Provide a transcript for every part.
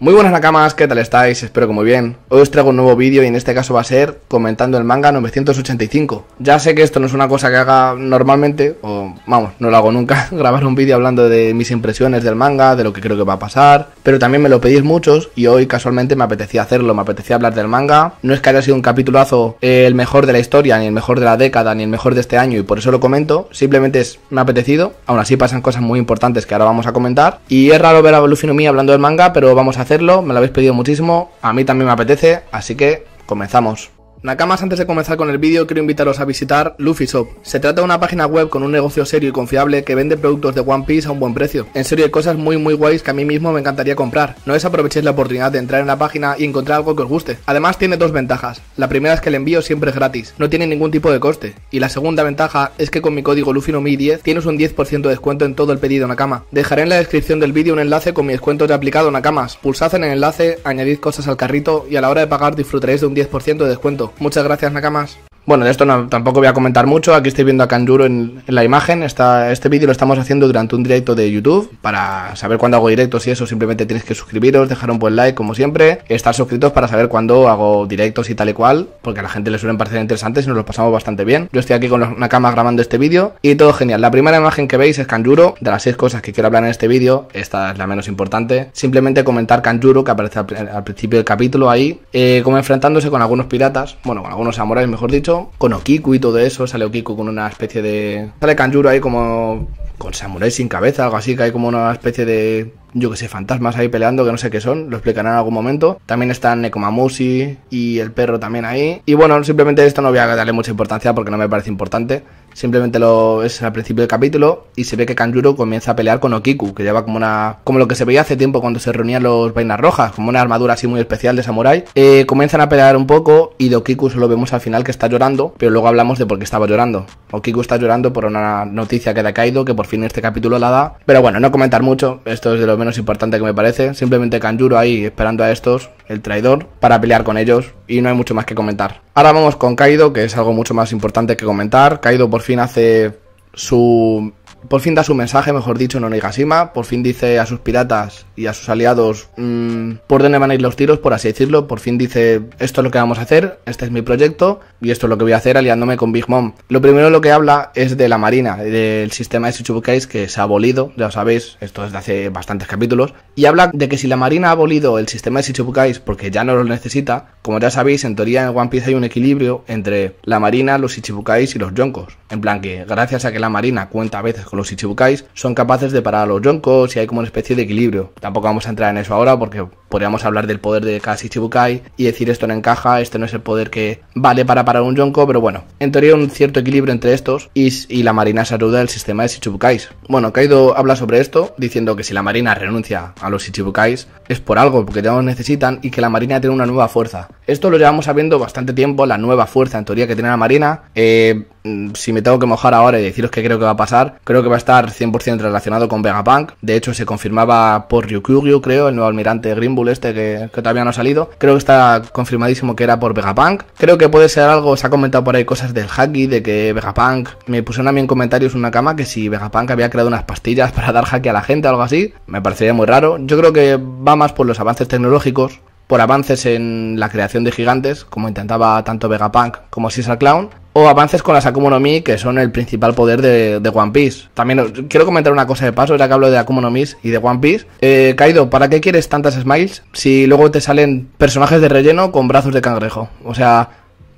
Muy buenas nakamas, ¿qué tal estáis? Espero que muy bien. Hoy os traigo un nuevo vídeo y en este caso va a ser comentando el manga 985. Ya sé que esto no es una cosa que haga normalmente, o vamos, no lo hago nunca, grabar un vídeo hablando de mis impresiones del manga, de lo que creo que va a pasar, pero también me lo pedís muchos y hoy casualmente me apetecía hacerlo, me apetecía hablar del manga. No es que haya sido un capitulazo eh, el mejor de la historia, ni el mejor de la década, ni el mejor de este año y por eso lo comento, simplemente es, me ha apetecido. Aún así pasan cosas muy importantes que ahora vamos a comentar y es raro ver a Luffy hablando del manga, pero vamos a hacerlo, me lo habéis pedido muchísimo, a mí también me apetece, así que comenzamos. Nakamas, antes de comenzar con el vídeo, quiero invitaros a visitar Luffy Shop. Se trata de una página web con un negocio serio y confiable que vende productos de One Piece a un buen precio. En serio, hay cosas muy muy guays que a mí mismo me encantaría comprar. No desaprovechéis la oportunidad de entrar en la página y encontrar algo que os guste. Además, tiene dos ventajas. La primera es que el envío siempre es gratis, no tiene ningún tipo de coste. Y la segunda ventaja es que con mi código LuffyNomi10 tienes un 10% de descuento en todo el pedido Nakama. Dejaré en la descripción del vídeo un enlace con mi descuento ya aplicado Nakamas. Pulsad en el enlace, añadid cosas al carrito y a la hora de pagar disfrutaréis de un 10% de descuento. Muchas gracias, Nakamas. Bueno, de esto tampoco voy a comentar mucho. Aquí estoy viendo a Kanjuro en, la imagen. Está, este vídeo lo estamos haciendo durante un directo de YouTube. Para saber cuándo hago directos y eso, simplemente tienes que suscribiros, dejar un buen like, como siempre. Estar suscritos para saber cuándo hago directos y tal y cual. Porque a la gente le suelen parecer interesantes y nos los pasamos bastante bien. Yo estoy aquí con una cama grabando este vídeo y todo genial. La primera imagen que veis es Kanjuro. De las seis cosas que quiero hablar en este vídeo, esta es la menos importante. Simplemente comentar Kanjuro, que aparece al, principio del capítulo ahí, eh, como enfrentándose con algunos piratas, bueno, con algunos samuráis, mejor dicho con Okiku y todo eso. Sale Okiku con una especie de. Sale Kanjuro ahí como. Con samuráis sin cabeza, algo así, que hay como una especie de, yo que sé, fantasmas ahí peleando, que no sé qué son, lo explicarán en algún momento. También están Nekomamushi y el perro también ahí. Y bueno, simplemente esto no voy a darle mucha importancia porque no me parece importante. Simplemente lo es al principio del capítulo y se ve que Kanjuro comienza a pelear con Okiku, que lleva como una como lo que se veía hace tiempo cuando se reunían los vainas rojas, como una armadura así muy especial de samurai, eh, comienzan a pelear un poco y de Okiku solo vemos al final que está llorando, pero luego hablamos de por qué estaba llorando. Okiku está llorando por una noticia que da ha caído, que por fin este capítulo la da. Pero bueno, no comentar mucho, esto es de lo menos importante que me parece. Simplemente Kanjuro ahí esperando a estos, el traidor, para pelear con ellos y no hay mucho más que comentar. Ahora vamos con Kaido, que es algo mucho más importante que comentar. Kaido por fin fin hace su por fin da su mensaje, mejor dicho, en Onigashima. Por fin dice a sus piratas y a sus aliados mmm, por dónde van a ir los tiros, por así decirlo. Por fin dice, esto es lo que vamos a hacer, este es mi proyecto y esto es lo que voy a hacer aliándome con Big Mom. Lo primero lo que habla es de la Marina, del sistema de Shichibukais que se ha abolido, ya lo sabéis, esto es de hace bastantes capítulos. Y habla de que si la Marina ha abolido el sistema de Shichibukais porque ya no lo necesita, como ya sabéis, en teoría en One Piece hay un equilibrio entre la Marina, los Shichibukais y los Yonkos. En plan que gracias a que la Marina cuenta a veces con los Ichibukais son capaces de parar a los Yonkos y hay como una especie de equilibrio. Tampoco vamos a entrar en eso ahora porque podríamos hablar del poder de cada Chibukai y decir esto no encaja, este no es el poder que vale para parar un Yonko, pero bueno, en teoría un cierto equilibrio entre estos y, la Marina saluda el sistema de Shichibukais. Bueno, Kaido habla sobre esto diciendo que si la Marina renuncia a los Shichibukais es por algo, porque ya los necesitan y que la Marina tiene una nueva fuerza. Esto lo llevamos sabiendo bastante tiempo, la nueva fuerza en teoría que tiene la Marina. Eh, mm, si me tengo que mojar ahora y deciros que creo que va a pasar, creo que va a estar 100% relacionado con Vegapunk. De hecho, se confirmaba por Ryukyu, creo, el nuevo almirante de este que, todavía no ha salido. Creo que está confirmadísimo que era por Vegapunk. Creo que puede ser algo, se ha comentado por ahí cosas del hacky, de que Vegapunk, me pusieron a mí en comentarios una cama que si Vegapunk había creado unas pastillas para dar hacky a la gente o algo así, me parecería muy raro. Yo creo que va más por los avances tecnológicos, por avances en la creación de gigantes, como intentaba tanto Vegapunk como Caesar Clown, o avances con las Akuma Mi, que son el principal poder de, One Piece. También quiero comentar una cosa de paso, ya que hablo de Akuma y de One Piece. Eh, Kaido, ¿para qué quieres tantas smiles si luego te salen personajes de relleno con brazos de cangrejo? O sea,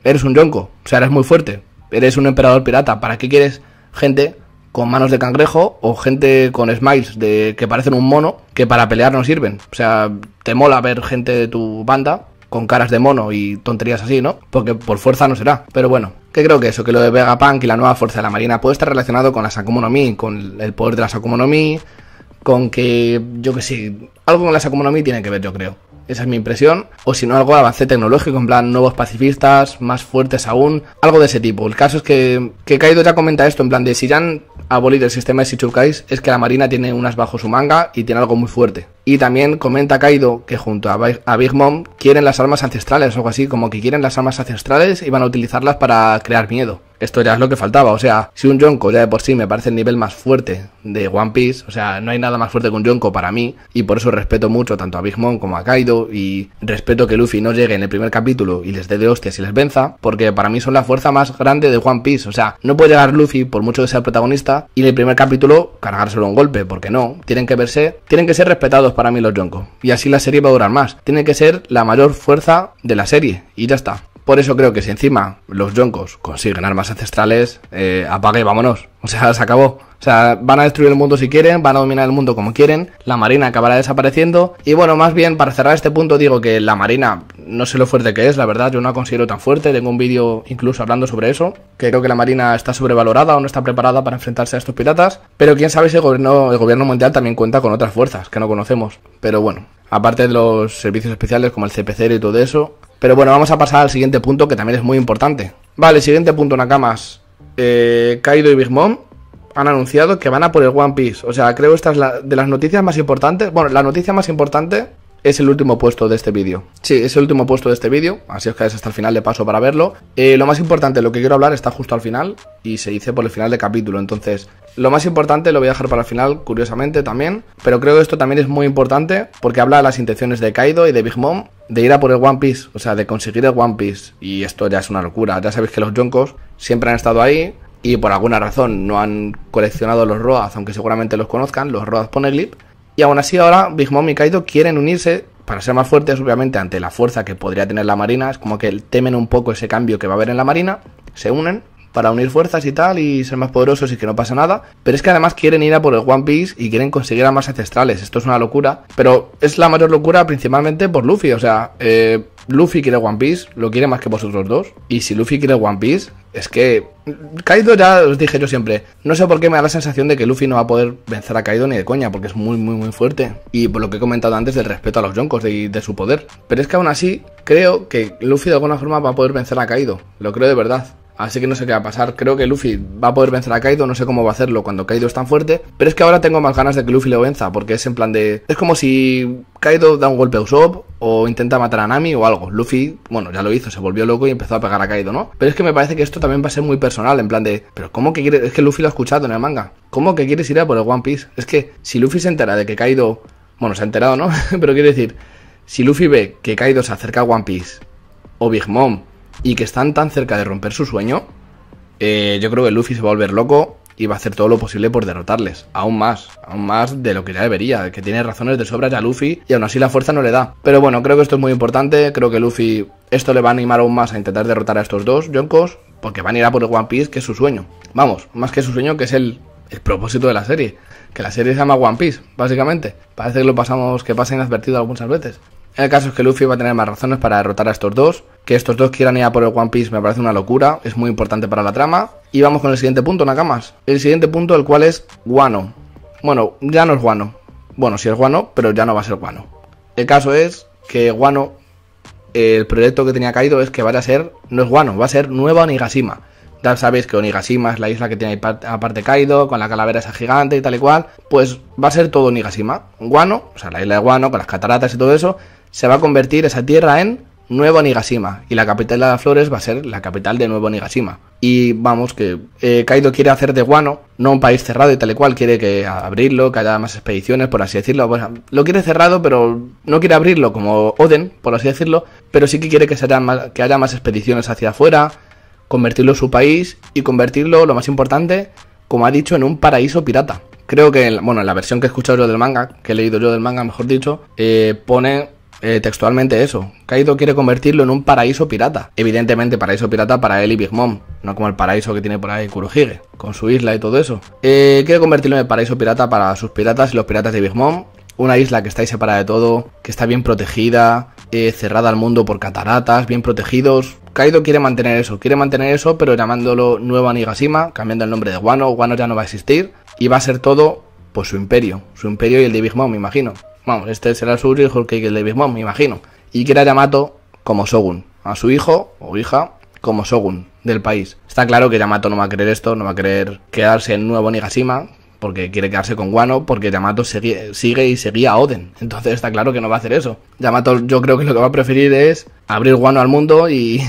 eres un yonko, o sea, eres muy fuerte, eres un emperador pirata, ¿para qué quieres gente con manos de cangrejo o gente con smiles de que parecen un mono que para pelear no sirven. O sea, te mola ver gente de tu banda con caras de mono y tonterías así, ¿no? Porque por fuerza no será. Pero bueno, ¿qué creo que eso, que lo de Vegapunk y la nueva fuerza de la Marina puede estar relacionado con las Sakumonomi, Mi, con el poder de las Sakumonomi, con que, yo que sé, algo con las Sakumonomi tiene que ver, yo creo. Esa es mi impresión. O si no, algo de avance tecnológico, en plan nuevos pacifistas, más fuertes aún, algo de ese tipo. El caso es que, que Kaido ya comenta esto, en plan de si ya abolir el sistema de Sichukais es que la Marina tiene unas bajo su manga y tiene algo muy fuerte. Y también comenta Kaido que junto a Big Mom quieren las armas ancestrales, o algo así, como que quieren las armas ancestrales y van a utilizarlas para crear miedo esto ya es lo que faltaba. O sea, si un Yonko ya de por sí me parece el nivel más fuerte de One Piece, o sea, no hay nada más fuerte que un Yonko para mí, y por eso respeto mucho tanto a Big Mom como a Kaido, y respeto que Luffy no llegue en el primer capítulo y les dé de hostias y les venza, porque para mí son la fuerza más grande de One Piece. O sea, no puede llegar Luffy, por mucho que sea protagonista, y en el primer capítulo cargárselo un golpe, porque no, tienen que verse, tienen que ser respetados para mí los Yonko, y así la serie va a durar más. Tiene que ser la mayor fuerza de la serie, y ya está. Por eso creo que si encima los joncos consiguen armas ancestrales, eh, apague, vámonos. O sea, se acabó. O sea, van a destruir el mundo si quieren, van a dominar el mundo como quieren, la Marina acabará desapareciendo. Y bueno, más bien, para cerrar este punto, digo que la Marina, no sé lo fuerte que es, la verdad, yo no la considero tan fuerte. Tengo un vídeo incluso hablando sobre eso, que creo que la Marina está sobrevalorada o no está preparada para enfrentarse a estos piratas. Pero quién sabe si el gobierno, el gobierno mundial también cuenta con otras fuerzas que no conocemos. Pero bueno, aparte de los servicios especiales como el CPC y todo eso, pero bueno, vamos a pasar al siguiente punto que también es muy importante. Vale, siguiente punto, Nakamas. Eh, Kaido y Big Mom han anunciado que van a por el One Piece. O sea, creo que esta es la, de las noticias más importantes. Bueno, la noticia más importante es el último puesto de este vídeo. Sí, es el último puesto de este vídeo, así os quedáis hasta el final de paso para verlo. Eh, lo más importante, lo que quiero hablar está justo al final y se dice por el final de capítulo, entonces lo más importante lo voy a dejar para el final, curiosamente también, pero creo que esto también es muy importante porque habla de las intenciones de Kaido y de Big Mom de ir a por el One Piece, o sea, de conseguir el One Piece y esto ya es una locura, ya sabéis que los Joncos siempre han estado ahí, y por alguna razón no han coleccionado los Roads. aunque seguramente los conozcan, los el clip. Y aún así ahora Big Mom y Kaido quieren unirse para ser más fuertes, obviamente, ante la fuerza que podría tener la Marina. Es como que temen un poco ese cambio que va a haber en la Marina. Se unen para unir fuerzas y tal y ser más poderosos y que no pasa nada. Pero es que además quieren ir a por el One Piece y quieren conseguir a más ancestrales. Esto es una locura. Pero es la mayor locura principalmente por Luffy. O sea, eh, Luffy quiere One Piece, lo quiere más que vosotros dos. Y si Luffy quiere One Piece, es que. Kaido ya os dije yo siempre. No sé por qué me da la sensación de que Luffy no va a poder vencer a Kaido ni de coña, porque es muy, muy, muy fuerte. Y por lo que he comentado antes del respeto a los joncos y de, de su poder. Pero es que aún así, creo que Luffy de alguna forma va a poder vencer a Kaido. Lo creo de verdad. Así que no sé qué va a pasar. Creo que Luffy va a poder vencer a Kaido. No sé cómo va a hacerlo cuando Kaido es tan fuerte. Pero es que ahora tengo más ganas de que Luffy lo venza. Porque es en plan de. Es como si Kaido da un golpe a Usopp. O intenta matar a Nami o algo. Luffy, bueno, ya lo hizo. Se volvió loco y empezó a pegar a Kaido, ¿no? Pero es que me parece que esto también va a ser muy personal. En plan de. Pero ¿cómo que quieres.? Es que Luffy lo ha escuchado en el manga. ¿Cómo que quieres ir a por el One Piece? Es que si Luffy se entera de que Kaido. Bueno, se ha enterado, ¿no? pero quiere decir. Si Luffy ve que Kaido se acerca a One Piece. O Big Mom y que están tan cerca de romper su sueño, eh, yo creo que Luffy se va a volver loco y va a hacer todo lo posible por derrotarles. Aún más, aún más de lo que ya debería, que tiene razones de sobra ya Luffy y aún así la fuerza no le da. Pero bueno, creo que esto es muy importante, creo que Luffy esto le va a animar aún más a intentar derrotar a estos dos Yonkos, porque van a ir a por el One Piece, que es su sueño. Vamos, más que su sueño, que es el, el propósito de la serie. Que la serie se llama One Piece, básicamente. Parece que lo pasamos, que pasa inadvertido algunas veces. El caso es que Luffy va a tener más razones para derrotar a estos dos. Que estos dos quieran ir a por el One Piece me parece una locura, es muy importante para la trama. Y vamos con el siguiente punto, Nakamas. El siguiente punto, el cual es Guano. Bueno, ya no es Guano. Bueno, sí es Guano, pero ya no va a ser Guano. El caso es que Guano, el proyecto que tenía caído es que vaya a ser, no es Guano, va a ser Nueva Onigashima. Ya sabéis que Onigashima es la isla que tiene aparte Kaido, con la calavera esa gigante y tal y cual. Pues va a ser todo Onigashima. Guano, o sea, la isla de Guano, con las cataratas y todo eso, se va a convertir esa tierra en Nuevo Nigashima y la capital de las flores va a ser la capital de Nuevo Nigashima. Y vamos, que eh, Kaido quiere hacer de Guano, no un país cerrado y tal y cual, quiere que abrirlo, que haya más expediciones, por así decirlo. Bueno, lo quiere cerrado, pero no quiere abrirlo como Oden, por así decirlo, pero sí que quiere que, haya, más, que haya más expediciones hacia afuera, convertirlo en su país y convertirlo, lo más importante, como ha dicho, en un paraíso pirata. Creo que, bueno, en la versión que he escuchado yo del manga, que he leído yo del manga, mejor dicho, eh, pone eh, textualmente eso. Kaido quiere convertirlo en un paraíso pirata. Evidentemente, paraíso pirata para él y Big Mom, no como el paraíso que tiene por ahí Kurohige, con su isla y todo eso. Eh, quiere convertirlo en el paraíso pirata para sus piratas y los piratas de Big Mom. Una isla que está ahí separada de todo, que está bien protegida, eh, cerrada al mundo por cataratas, bien protegidos. Kaido quiere mantener eso, quiere mantener eso, pero llamándolo Nueva Nigashima, cambiando el nombre de Wano. Wano ya no va a existir y va a ser todo por pues, su imperio, su imperio y el de Big Mom, me imagino. Vamos, este será su hijo que el de Mom, me imagino. Y que era Yamato como Shogun. A su hijo o hija como Shogun del país. Está claro que Yamato no va a querer esto, no va a querer quedarse en Nuevo Nigashima, porque quiere quedarse con Guano, porque Yamato sigue, y seguía a Oden. Entonces está claro que no va a hacer eso. Yamato yo creo que lo que va a preferir es abrir Guano al mundo y,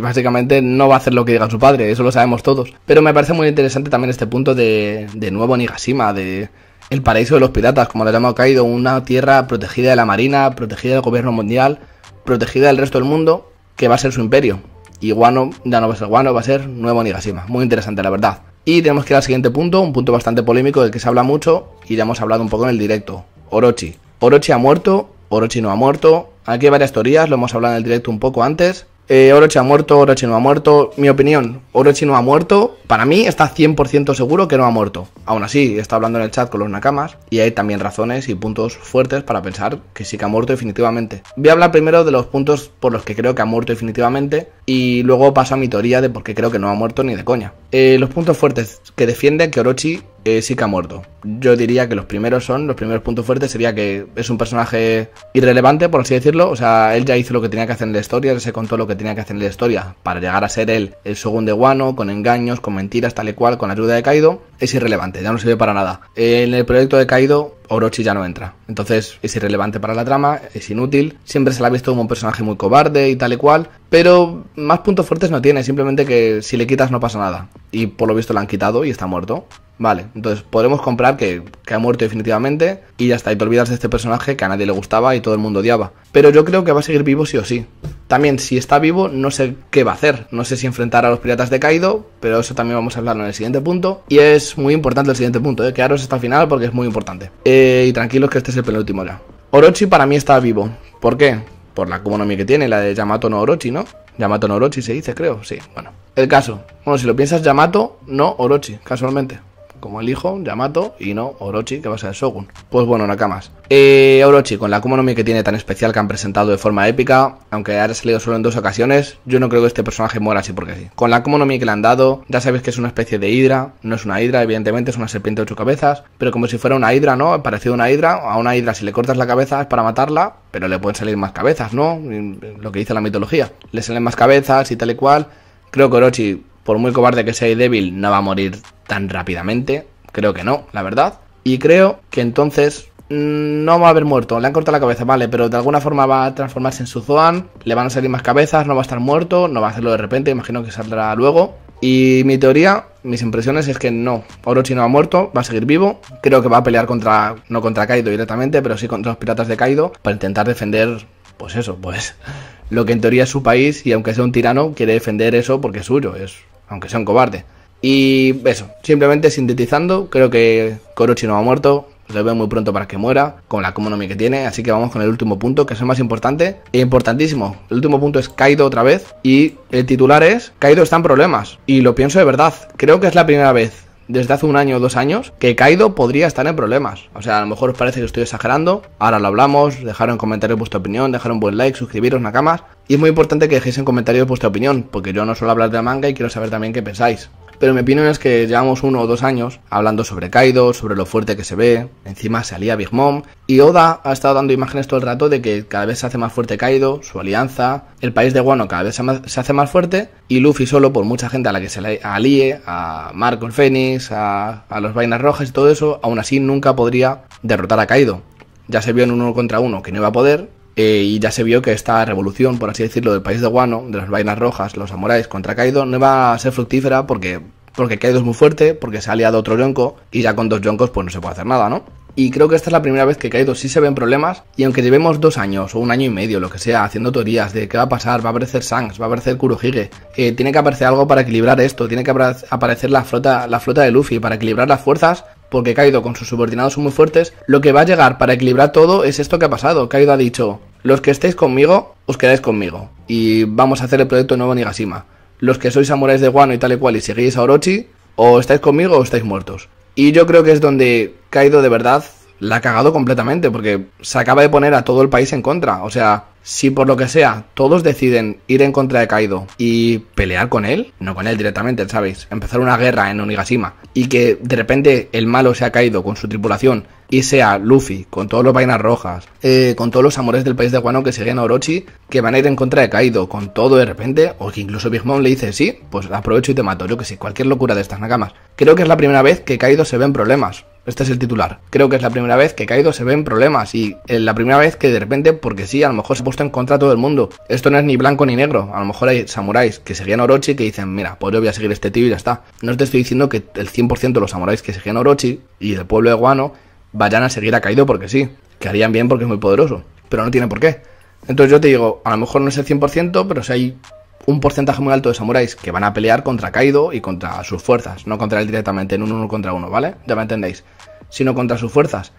básicamente no va a hacer lo que diga su padre, eso lo sabemos todos. Pero me parece muy interesante también este punto de, de nuevo Nigashima, de el paraíso de los piratas, como le llamado Caído, una tierra protegida de la marina, protegida del gobierno mundial, protegida del resto del mundo, que va a ser su imperio. Y Guano ya no va a ser Guano, va a ser Nuevo Nigashima. Muy interesante, la verdad. Y tenemos que ir al siguiente punto, un punto bastante polémico del que se habla mucho y ya hemos hablado un poco en el directo. Orochi. Orochi ha muerto, Orochi no ha muerto. Aquí hay varias teorías, lo hemos hablado en el directo un poco antes. Eh, Orochi ha muerto, Orochi no ha muerto. Mi opinión, Orochi no ha muerto. Para mí está 100% seguro que no ha muerto. Aún así, está hablando en el chat con los nakamas y hay también razones y puntos fuertes para pensar que sí que ha muerto definitivamente. Voy a hablar primero de los puntos por los que creo que ha muerto definitivamente y luego paso a mi teoría de por qué creo que no ha muerto ni de coña. Eh, los puntos fuertes que defienden que Orochi eh, sí que ha muerto. Yo diría que los primeros son, los primeros puntos fuertes sería que es un personaje irrelevante, por así decirlo. O sea, él ya hizo lo que tenía que hacer en la historia, se contó lo que tenía que hacer en la historia para llegar a ser él el segundo guano, con engaños, con mentiras, tal y cual, con la ayuda de Kaido. Es irrelevante, ya no sirve para nada. En el proyecto de Kaido, Orochi ya no entra. Entonces es irrelevante para la trama, es inútil. Siempre se la ha visto como un personaje muy cobarde y tal y cual. Pero más puntos fuertes no tiene, simplemente que si le quitas no pasa nada. Y por lo visto lo han quitado y está muerto. Vale, entonces podemos comprar que, ha muerto definitivamente y ya está, y te olvidas de este personaje que a nadie le gustaba y todo el mundo odiaba. Pero yo creo que va a seguir vivo sí o sí. También, si está vivo, no sé qué va a hacer. No sé si enfrentar a los piratas de Kaido, pero eso también vamos a hablarlo en el siguiente punto. Y es muy importante el siguiente punto, ¿eh? quedaros hasta el final porque es muy importante. Eh, y tranquilos que este es el penúltimo ya. Orochi para mí está vivo. ¿Por qué? Por la economía que tiene, la de Yamato no Orochi, ¿no? Yamato no Orochi se dice, creo, sí, bueno. El caso, bueno, si lo piensas, Yamato no Orochi, casualmente como el hijo, Yamato, y no Orochi, que va a ser Shogun. Pues bueno, Nakamas. Eh, Orochi, con la Akuma que tiene tan especial que han presentado de forma épica, aunque haya salido solo en dos ocasiones, yo no creo que este personaje muera así porque sí. Con la Akuma que le han dado, ya sabéis que es una especie de hidra, no es una hidra, evidentemente es una serpiente de ocho cabezas, pero como si fuera una hidra, ¿no? Parecido una hidra, a una hidra si le cortas la cabeza es para matarla, pero le pueden salir más cabezas, ¿no? Lo que dice la mitología. Le salen más cabezas y tal y cual. Creo que Orochi por muy cobarde que sea y débil, no va a morir tan rápidamente. Creo que no, la verdad. Y creo que entonces mm, no va a haber muerto. Le han cortado la cabeza, vale, pero de alguna forma va a transformarse en su Zoan. Le van a salir más cabezas, no va a estar muerto, no va a hacerlo de repente, imagino que saldrá luego. Y mi teoría, mis impresiones es que no, Orochi no ha muerto, va a seguir vivo. Creo que va a pelear contra, no contra Kaido directamente, pero sí contra los piratas de Kaido para intentar defender, pues eso, pues lo que en teoría es su país y aunque sea un tirano, quiere defender eso porque es suyo, es aunque sea un cobarde. Y eso, simplemente sintetizando, creo que Korochi no ha muerto, se veo muy pronto para que muera, con la economía que tiene, así que vamos con el último punto, que es el más importante e importantísimo. El último punto es Kaido otra vez, y el titular es, Kaido está en problemas, y lo pienso de verdad, creo que es la primera vez desde hace un año o dos años que Kaido podría estar en problemas. O sea, a lo mejor os parece que estoy exagerando. Ahora lo hablamos. Dejaron en comentarios vuestra opinión, Dejaron un buen like, suscribiros, nakamas. Y es muy importante que dejéis en comentarios vuestra opinión, porque yo no suelo hablar de manga y quiero saber también qué pensáis pero mi opinión es que llevamos uno o dos años hablando sobre Kaido, sobre lo fuerte que se ve, encima se alía Big Mom, y Oda ha estado dando imágenes todo el rato de que cada vez se hace más fuerte Kaido, su alianza, el país de Guano cada vez se hace más fuerte, y Luffy solo por mucha gente a la que se le alíe, a Marco el Fénix, a, a los Vainas Rojas y todo eso, aún así nunca podría derrotar a Kaido. Ya se vio en uno contra uno que no iba a poder, eh, y ya se vio que esta revolución, por así decirlo, del país de Guano, de las vainas rojas, los samuráis contra Kaido, no va a ser fructífera porque, porque Kaido es muy fuerte, porque se ha aliado otro yonko y ya con dos yonkos pues no se puede hacer nada, ¿no? Y creo que esta es la primera vez que Kaido sí se ven problemas. Y aunque llevemos dos años o un año y medio, lo que sea, haciendo teorías de qué va a pasar, va a aparecer Shanks, va a aparecer Kurohige, eh, tiene que aparecer algo para equilibrar esto, tiene que aparecer la flota, la flota de Luffy para equilibrar las fuerzas porque Kaido con sus subordinados son muy fuertes, lo que va a llegar para equilibrar todo es esto que ha pasado. Kaido ha dicho, los que estéis conmigo, os quedáis conmigo, y vamos a hacer el proyecto nuevo Nigashima. Los que sois samuráis de Guano y tal y cual y seguís a Orochi, o estáis conmigo o estáis muertos. Y yo creo que es donde Kaido de verdad la ha cagado completamente, porque se acaba de poner a todo el país en contra. O sea, si por lo que sea todos deciden ir en contra de Kaido y pelear con él, no con él directamente, ¿sabéis? Empezar una guerra en Onigashima y que de repente el malo sea Kaido con su tripulación y sea Luffy con todos los vainas rojas, eh, con todos los amores del país de Guano que siguen a Orochi, que van a ir en contra de Kaido con todo de repente, o que incluso Big Mom le dice sí, pues aprovecho y te mato, yo que sé, cualquier locura de estas nakamas. Creo que es la primera vez que Kaido se ve en problemas, este es el titular. Creo que es la primera vez que Kaido se ve en problemas y la primera vez que de repente, porque sí, a lo mejor se ha puesto en contra todo el mundo. Esto no es ni blanco ni negro. A lo mejor hay samuráis que seguían Orochi que dicen, mira, pues yo voy a seguir este tío y ya está. No te estoy diciendo que el 100% de los samuráis que seguían Orochi y el pueblo de Guano vayan a seguir a Kaido porque sí. Que harían bien porque es muy poderoso. Pero no tiene por qué. Entonces yo te digo, a lo mejor no es el 100%, pero si hay un porcentaje muy alto de samuráis que van a pelear contra Kaido y contra sus fuerzas, no contra él directamente en un uno contra uno, ¿vale? Ya me entendéis, sino contra sus fuerzas.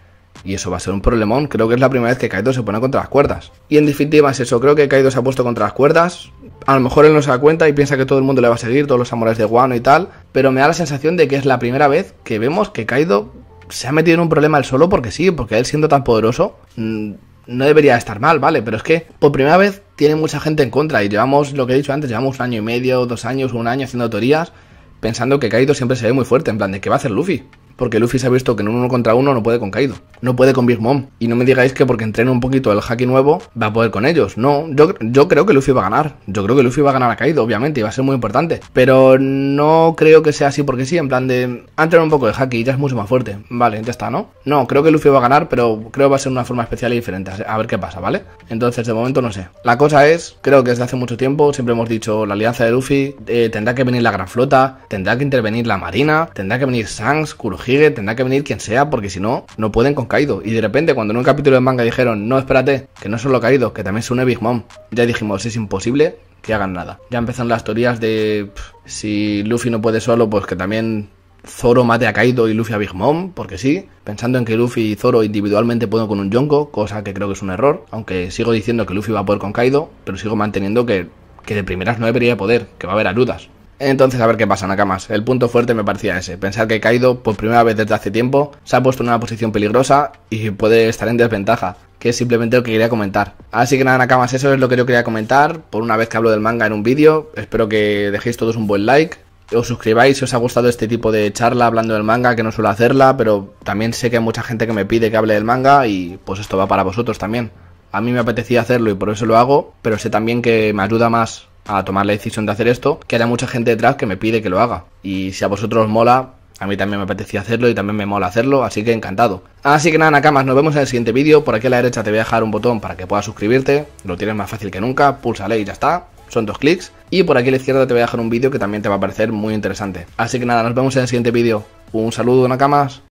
Y eso va a ser un problemón, creo que es la primera vez que Kaido se pone contra las cuerdas. Y en definitiva es eso, creo que Kaido se ha puesto contra las cuerdas, a lo mejor él no se da cuenta y piensa que todo el mundo le va a seguir, todos los samuráis de Guano y tal, pero me da la sensación de que es la primera vez que vemos que Kaido se ha metido en un problema él solo porque sí, porque él siendo tan poderoso... Mm, no debería estar mal, ¿vale? Pero es que por primera vez tiene mucha gente en contra y llevamos, lo que he dicho antes, llevamos un año y medio, dos años, un año haciendo teorías pensando que Kaido siempre se ve muy fuerte, en plan de que va a hacer Luffy porque Luffy se ha visto que en un uno contra uno no puede con Kaido, no puede con Big Mom. Y no me digáis que porque entrena un poquito el haki nuevo va a poder con ellos. No, yo, yo creo que Luffy va a ganar. Yo creo que Luffy va a ganar a Kaido, obviamente, y va a ser muy importante. Pero no creo que sea así porque sí, en plan de... Ha entrenado un poco de haki y ya es mucho más fuerte. Vale, ya está, ¿no? No, creo que Luffy va a ganar, pero creo que va a ser una forma especial y diferente. A ver qué pasa, ¿vale? Entonces, de momento no sé. La cosa es, creo que desde hace mucho tiempo siempre hemos dicho la alianza de Luffy, eh, tendrá que venir la Gran Flota, tendrá que intervenir la Marina, tendrá que venir Sans, tendrá que venir quien sea, porque si no, no pueden con Kaido. Y de repente, cuando en un capítulo de manga dijeron, no, espérate, que no solo Kaido, que también se une Big Mom, ya dijimos, es imposible que hagan nada. Ya empezaron las teorías de si Luffy no puede solo, pues que también Zoro mate a Kaido y Luffy a Big Mom, porque sí, pensando en que Luffy y Zoro individualmente pueden con un Yonko, cosa que creo que es un error, aunque sigo diciendo que Luffy va a poder con Kaido, pero sigo manteniendo que, que de primeras no debería poder, que va a haber aludas. Entonces, a ver qué pasa, Nakamas. El punto fuerte me parecía ese. Pensar que Kaido, por primera vez desde hace tiempo, se ha puesto en una posición peligrosa y puede estar en desventaja, que es simplemente lo que quería comentar. Así que nada, Nakamas, eso es lo que yo quería comentar. Por una vez que hablo del manga en un vídeo, espero que dejéis todos un buen like. Os suscribáis si os ha gustado este tipo de charla hablando del manga, que no suelo hacerla, pero también sé que hay mucha gente que me pide que hable del manga y pues esto va para vosotros también. A mí me apetecía hacerlo y por eso lo hago, pero sé también que me ayuda más a tomar la decisión de hacer esto, que haya mucha gente detrás que me pide que lo haga. Y si a vosotros os mola, a mí también me apetecía hacerlo y también me mola hacerlo, así que encantado. Así que nada, Nakamas, nos vemos en el siguiente vídeo. Por aquí a la derecha te voy a dejar un botón para que puedas suscribirte. Lo tienes más fácil que nunca, púlsale y ya está. Son dos clics. Y por aquí a la izquierda te voy a dejar un vídeo que también te va a parecer muy interesante. Así que nada, nos vemos en el siguiente vídeo. Un saludo, Nakamas.